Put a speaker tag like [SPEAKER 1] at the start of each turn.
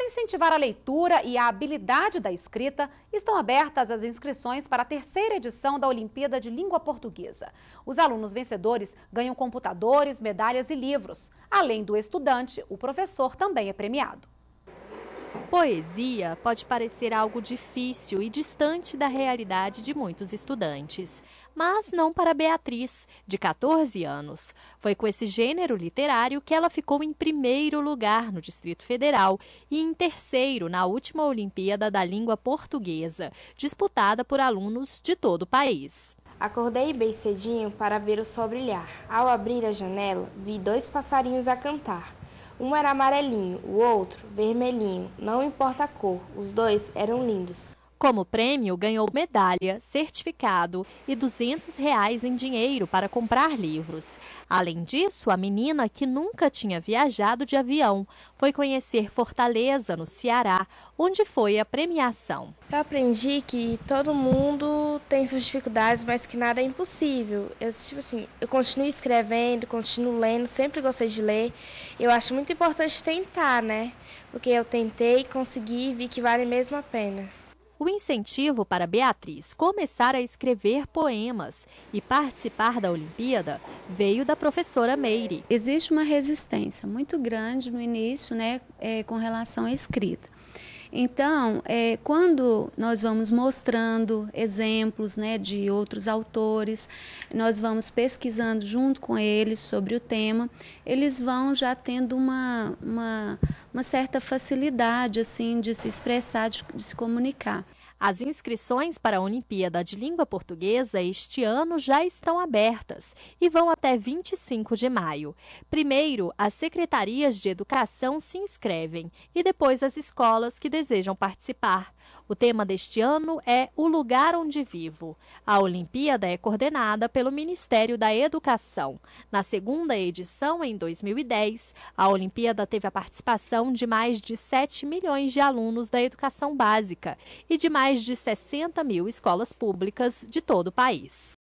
[SPEAKER 1] Para incentivar a leitura e a habilidade da escrita, estão abertas as inscrições para a terceira edição da Olimpíada de Língua Portuguesa. Os alunos vencedores ganham computadores, medalhas e livros. Além do estudante, o professor também é premiado. Poesia pode parecer algo difícil e distante da realidade
[SPEAKER 2] de muitos estudantes, mas não para Beatriz, de 14 anos. Foi com esse gênero literário que ela ficou em primeiro lugar no Distrito Federal e em terceiro na última Olimpíada da Língua Portuguesa, disputada por
[SPEAKER 3] alunos de todo o país. Acordei bem cedinho para ver o sol brilhar. Ao abrir a janela, vi dois passarinhos a cantar. Um era amarelinho, o outro vermelhinho, não importa a cor, os dois eram lindos. Como prêmio, ganhou medalha,
[SPEAKER 2] certificado e 200 reais em dinheiro para comprar livros. Além disso, a menina, que nunca tinha viajado de avião, foi conhecer Fortaleza, no Ceará, onde foi a premiação.
[SPEAKER 3] Eu aprendi que todo mundo tem suas dificuldades, mas que nada é impossível. Eu, tipo assim, eu continuo escrevendo, continuo lendo, sempre gostei de ler. Eu acho muito importante tentar, né? Porque eu tentei, consegui e vi que vale mesmo a pena o incentivo para Beatriz
[SPEAKER 4] começar a escrever poemas e participar da Olimpíada veio da professora Meire. Existe uma resistência muito grande no início né, é, com relação à escrita. Então, é, quando nós vamos mostrando exemplos né, de outros autores, nós vamos pesquisando junto com eles sobre o tema, eles vão já tendo uma, uma uma certa facilidade assim de se expressar, de, de se comunicar. As inscrições para a Olimpíada
[SPEAKER 2] de Língua Portuguesa este ano já estão abertas e vão até 25 de maio. Primeiro, as secretarias de educação se inscrevem e depois as escolas que desejam participar. O tema deste ano é O Lugar Onde Vivo. A Olimpíada é coordenada pelo Ministério da Educação. Na segunda edição, em 2010, a Olimpíada teve a participação de mais de 7 milhões de alunos da educação básica e de mais de 60 mil escolas públicas de todo o país.